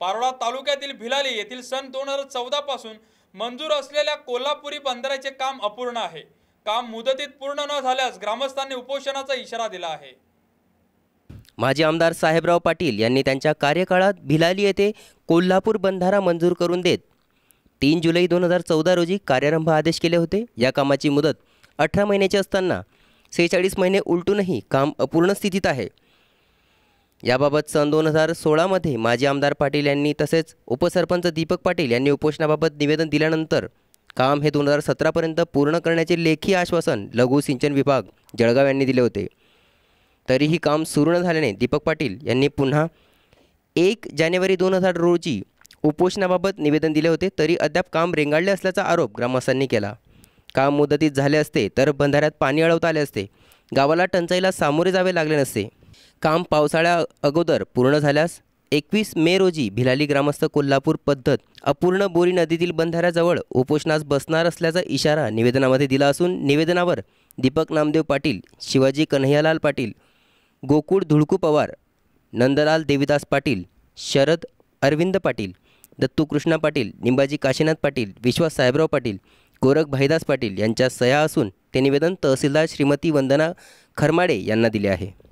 पारोळा तालुक्यातील भिलाली येथील सन दोन हजार चौदा पासून मंजूर असलेल्या कोल्हापुरी बंदराचे काम अपूर्ण आहे काम मुदतीत पूर्ण न झाल्यास ग्रामस्थांनी उपोषणाचा इशारा दिला आहे माजी आमदार साहेबराव पाटील यांनी त्यांच्या कार्यकाळात भिलाली येथे कोल्हापूर बंधारा मंजूर करून देत तीन जुलै दोन हजार चौदा रोजी कार्यारंभ आदेश केले होते या कामाची मुदत अठरा महिन्याची असताना सेहेचाळीस महिने उलटूनही काम अपूर्ण स्थितीत आहे याबाबत सन दोन हजार सोळामध्ये माजी आमदार पाटील यांनी तसेच उपसरपंच दीपक पाटील यांनी उपोषणाबाबत निवेदन दिल्यानंतर काम हे दोन हजार सतरापर्यंत पूर्ण करण्याचे लेखी आश्वासन लघु सिंचन विभाग जळगाव यांनी दिले होते तरीही काम सुरू न झाल्याने दीपक पाटील यांनी पुन्हा एक जानेवारी दोन हजार रोजी उपोषणाबाबत निवेदन दिले होते तरी अद्याप काम रेंगाळले असल्याचा आरोप ग्रामस्थांनी केला काम मुदतीत झाले असते तर बंधाऱ्यात पाणी अडवता आले असते गावाला टंचाईला सामोरे जावे लागले नसते काम पावसाळ्या अगोदर पूर्ण झाल्यास एकवीस मे रोजी भिलाली ग्रामस्थ कोल्हापूर पद्धत अपूर्ण बोरी नदीतील बंधाऱ्याजवळ उपोषणास बसणार असल्याचा इशारा निवेदनामध्ये दिला असून निवेदनावर दीपक नामदेव पाटील शिवाजी कन्हैयालाल पाटील गोकुळ धुळकू पवार नंदलाल देविदास पाटील शरद अरविंद पाटील दत्तू कृष्णा पाटील निंबाजी काशीनाथ पाटील विश्वास साहेबराव पाटील गोरख भाईदास पाटील यांच्या सह्या असून ते निवेदन तहसीलदार श्रीमती वंदना खरमाडे यांना दिले आहे